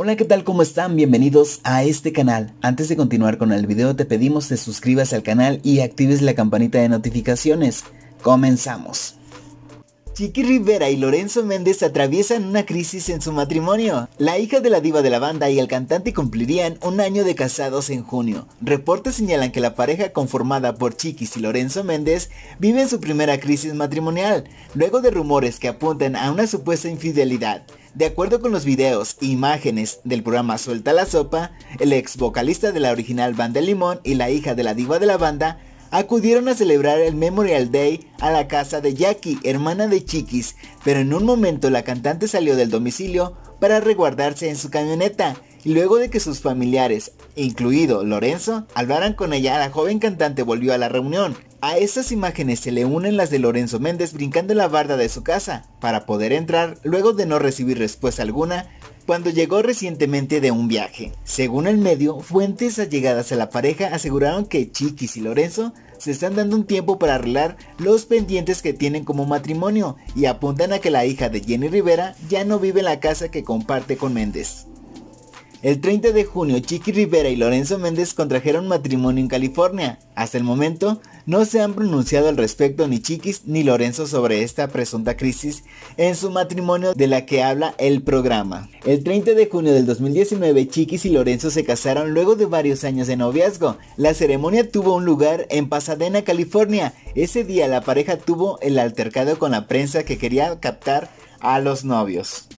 Hola, ¿qué tal? ¿Cómo están? Bienvenidos a este canal. Antes de continuar con el video te pedimos te suscribas al canal y actives la campanita de notificaciones. Comenzamos. Chiqui Rivera y Lorenzo Méndez atraviesan una crisis en su matrimonio. La hija de la diva de la banda y el cantante cumplirían un año de casados en junio. Reportes señalan que la pareja conformada por Chiquis y Lorenzo Méndez vive su primera crisis matrimonial, luego de rumores que apuntan a una supuesta infidelidad. De acuerdo con los videos e imágenes del programa Suelta la Sopa, el ex vocalista de la original banda Limón y la hija de la diva de la banda acudieron a celebrar el Memorial Day a la casa de Jackie, hermana de Chiquis, pero en un momento la cantante salió del domicilio para reguardarse en su camioneta y luego de que sus familiares, incluido Lorenzo, hablaran con ella, la joven cantante volvió a la reunión. A estas imágenes se le unen las de Lorenzo Méndez brincando la barda de su casa para poder entrar luego de no recibir respuesta alguna cuando llegó recientemente de un viaje. Según el medio, fuentes allegadas a la pareja aseguraron que Chiquis y Lorenzo se están dando un tiempo para arreglar los pendientes que tienen como matrimonio y apuntan a que la hija de Jenny Rivera ya no vive en la casa que comparte con Méndez. El 30 de junio, Chiqui Rivera y Lorenzo Méndez contrajeron matrimonio en California. Hasta el momento, no se han pronunciado al respecto ni Chiquis ni Lorenzo sobre esta presunta crisis en su matrimonio de la que habla el programa. El 30 de junio del 2019, Chiquis y Lorenzo se casaron luego de varios años de noviazgo. La ceremonia tuvo un lugar en Pasadena, California. Ese día, la pareja tuvo el altercado con la prensa que quería captar a los novios.